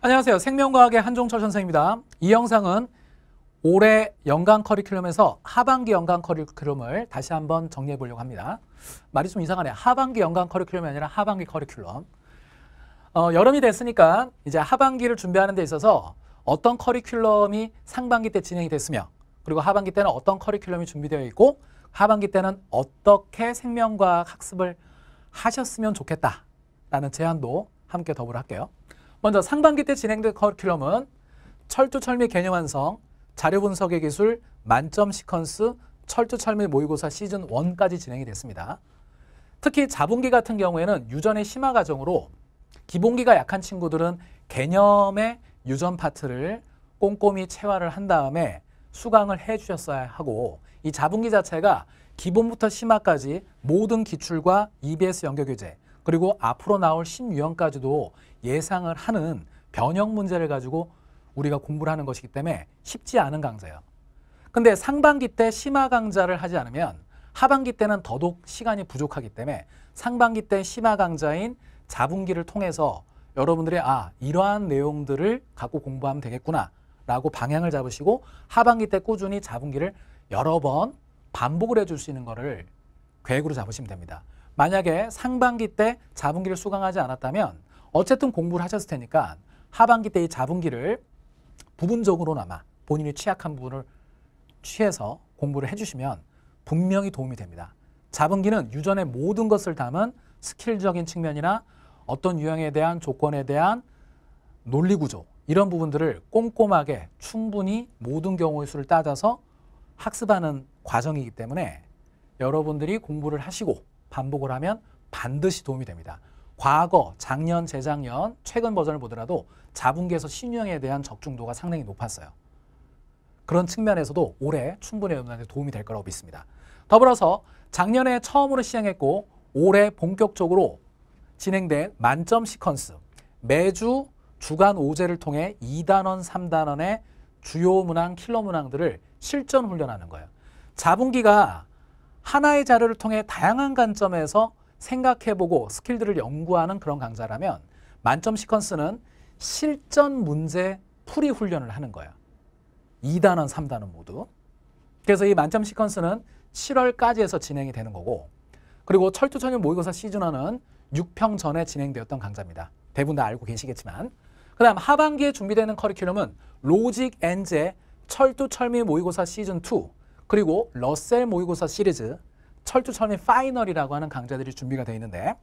안녕하세요. 생명과학의 한종철 선생입니다. 이 영상은 올해 연간 커리큘럼에서 하반기 연간 커리큘럼을 다시 한번 정리해 보려고 합니다. 말이 좀 이상하네요. 하반기 연간 커리큘럼이 아니라 하반기 커리큘럼. 어, 여름이 됐으니까 이제 하반기를 준비하는 데 있어서 어떤 커리큘럼이 상반기 때 진행이 됐으며 그리고 하반기 때는 어떤 커리큘럼이 준비되어 있고 하반기 때는 어떻게 생명과학 학습을 하셨으면 좋겠다라는 제안도 함께 더불어 할게요. 먼저 상반기 때 진행된 커리큘럼은 철두 철미 개념 완성, 자료 분석의 기술, 만점 시퀀스, 철두 철미 모의고사 시즌 1까지 진행이 됐습니다. 특히 자본기 같은 경우에는 유전의 심화 과정으로 기본기가 약한 친구들은 개념의 유전 파트를 꼼꼼히 체화를 한 다음에 수강을 해 주셨어야 하고 이 자본기 자체가 기본부터 심화까지 모든 기출과 EBS 연계 교재 그리고 앞으로 나올 신유형까지도 예상을 하는 변형 문제를 가지고 우리가 공부를 하는 것이기 때문에 쉽지 않은 강좌예요. 근데 상반기 때 심화 강좌를 하지 않으면 하반기 때는 더더욱 시간이 부족하기 때문에 상반기 때 심화 강좌인 자분기를 통해서 여러분들의 아 이러한 내용들을 갖고 공부하면 되겠구나 라고 방향을 잡으시고 하반기 때 꾸준히 자분기를 여러 번 반복을 해줄 수 있는 거를 계획으로 잡으시면 됩니다. 만약에 상반기 때 자분기를 수강하지 않았다면 어쨌든 공부를 하셨을 테니까 하반기 때 이 자분기를 부분적으로나마 본인이 취약한 부분을 취해서 공부를 해주시면 분명히 도움이 됩니다. 자분기는 유전의 모든 것을 담은 스킬적인 측면이나 어떤 유형에 대한 조건에 대한 논리구조 이런 부분들을 꼼꼼하게 충분히 모든 경우의 수를 따져서 학습하는 과정이기 때문에 여러분들이 공부를 하시고 반복을 하면 반드시 도움이 됩니다. 과거, 작년, 재작년, 최근 버전을 보더라도 자분기에서 신유형에 대한 적중도가 상당히 높았어요. 그런 측면에서도 올해 충분히 여러분한테 도움이 될 거라고 믿습니다. 더불어서 작년에 처음으로 시행했고 올해 본격적으로 진행된 만점 시퀀스 매주 주간 오제를 통해 2단원, 3단원의 주요 문항, 킬러 문항들을 실전 훈련하는 거예요. 자분기가 하나의 자료를 통해 다양한 관점에서 생각해보고 스킬들을 연구하는 그런 강좌라면 만점 시퀀스는 실전 문제 풀이 훈련을 하는 거야. 2단원, 3단원 모두. 그래서 이 만점 시퀀스는 7월까지 에서 진행이 되는 거고 그리고 철두철미 모의고사 시즌화는 6평 전에 진행되었던 강좌입니다. 대부분 다 알고 계시겠지만 그 다음 하반기에 준비되는 커리큘럼은 로직 엔제 철두철미 모의고사 시즌2 그리고 러셀 모의고사 시리즈 철두철미 파이널이라고 하는 강좌들이 준비가 되어 있는데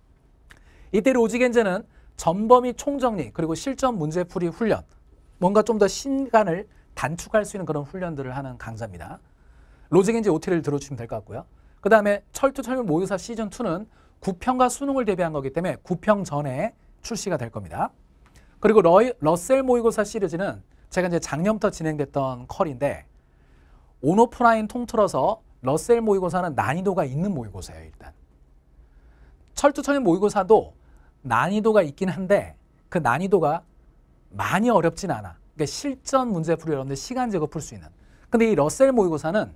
이때 로직엔제는 전범위 총정리 그리고 실전 문제풀이 훈련 뭔가 좀 더신간을 단축할 수 있는 그런 훈련들을 하는 강좌입니다. 로직엔제 OT를 들어주시면 될 것 같고요. 그 다음에 철두철미 모의고사 시즌2는 9평과 수능을 대비한 거기 때문에 9평 전에 출시가 될 겁니다. 그리고 러, 러셀 모의고사 시리즈는 제가 이제 작년부터 진행됐던 컬인데 온오프라인 통틀어서 러셀 모의고사는 난이도가 있는 모의고사예요. 일단. 철두철미 모의고사도 난이도가 있긴 한데 그 난이도가 많이 어렵진 않아. 그러니까 실전 문제 풀이 여러분들 시간 제거 풀 수 있는. 근데 이 러셀 모의고사는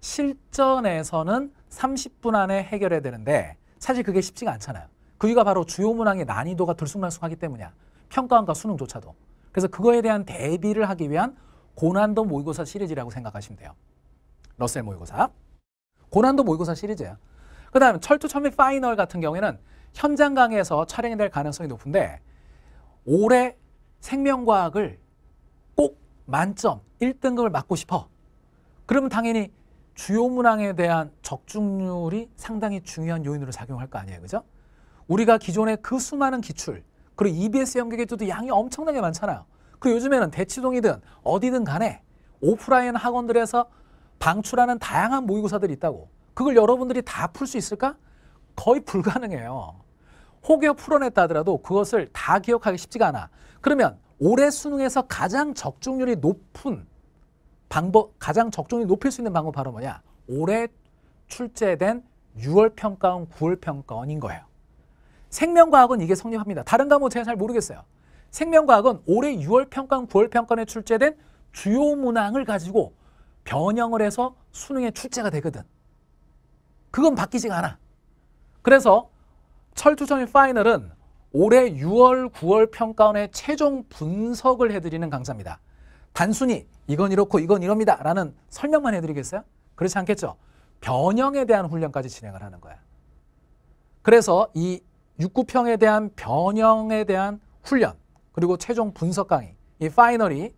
실전에서는 30분 안에 해결해야 되는데 사실 그게 쉽지가 않잖아요. 그 이유가 바로 주요 문항의 난이도가 들쑥날쑥하기 때문이야. 평가원과 수능조차도. 그래서 그거에 대한 대비를 하기 위한 고난도 모의고사 시리즈라고 생각하시면 돼요. 러셀 모의고사. 고난도 모의고사 시리즈예요. 그 다음 철도 천미 파이널 같은 경우에는 현장 강의에서 촬영이 될 가능성이 높은데 올해 생명과학을 꼭 만점 1등급을 맞고 싶어. 그러면 당연히 주요 문항에 대한 적중률이 상당히 중요한 요인으로 작용할 거 아니에요. 그죠? 우리가 기존에 그 수많은 기출, 그리고 EBS 연극에출도 양이 엄청나게 많잖아요. 그 요즘에는 대치동이든 어디든 간에 오프라인 학원들에서 방출하는 다양한 모의고사들이 있다고 그걸 여러분들이 다 풀 수 있을까? 거의 불가능해요. 혹여 풀어냈다 하더라도 그것을 다 기억하기 쉽지가 않아. 그러면 올해 수능에서 가장 적중률이 높은 방법, 가장 적중률 이 높일 수 있는 방법 바로 뭐냐? 올해 출제된 6월 평가원, 9월 평가원인 거예요. 생명과학은 이게 성립합니다. 다른 과목은 제가 잘 모르겠어요. 생명과학은 올해 6월 평가원 9월 평가에 원 출제된 주요 문항을 가지고 변형을 해서 수능에 출제가 되거든. 그건 바뀌지가 않아. 그래서 철두선의 파이널은 올해 6월, 9월 평가원의 최종 분석을 해드리는 강사입니다. 단순히 이건 이렇고 이건 이럽니다 라는 설명만 해드리겠어요? 그렇지 않겠죠? 변형에 대한 훈련까지 진행을 하는 거야. 그래서 이6 9평에 대한 변형에 대한 훈련 그리고 최종 분석 강의 이 파이널이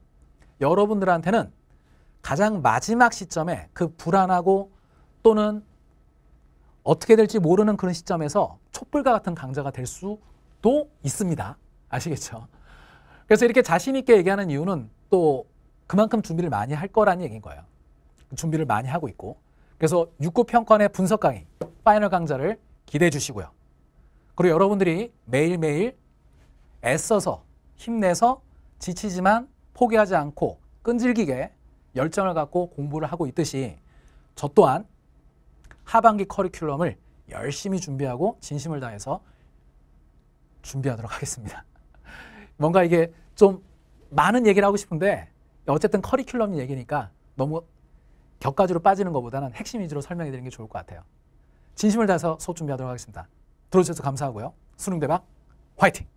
여러분들한테는 가장 마지막 시점에 그 불안하고 또는 어떻게 될지 모르는 그런 시점에서 촛불과 같은 강좌가될 수도 있습니다. 아시겠죠? 그래서 이렇게 자신 있게 얘기하는 이유는 또 그만큼 준비를 많이 할 거라는 얘기인 거예요. 준비를 많이 하고 있고 그래서 육구 평권의 분석 강의 파이널 강좌를 기대해 주시고요. 그리고 여러분들이 매일매일 애써서 힘내서 지치지만 포기하지 않고 끈질기게 열정을 갖고 공부를 하고 있듯이 저 또한 하반기 커리큘럼을 열심히 준비하고 진심을 다해서 준비하도록 하겠습니다. 뭔가 이게 좀 많은 얘기를 하고 싶은데 어쨌든 커리큘럼 얘기니까 너무 격가지로 빠지는 것보다는 핵심 위주로 설명해 드리는 게 좋을 것 같아요. 진심을 다해서 수 준비하도록 하겠습니다. 들어주셔서 감사하고요. 수능 대박 화이팅!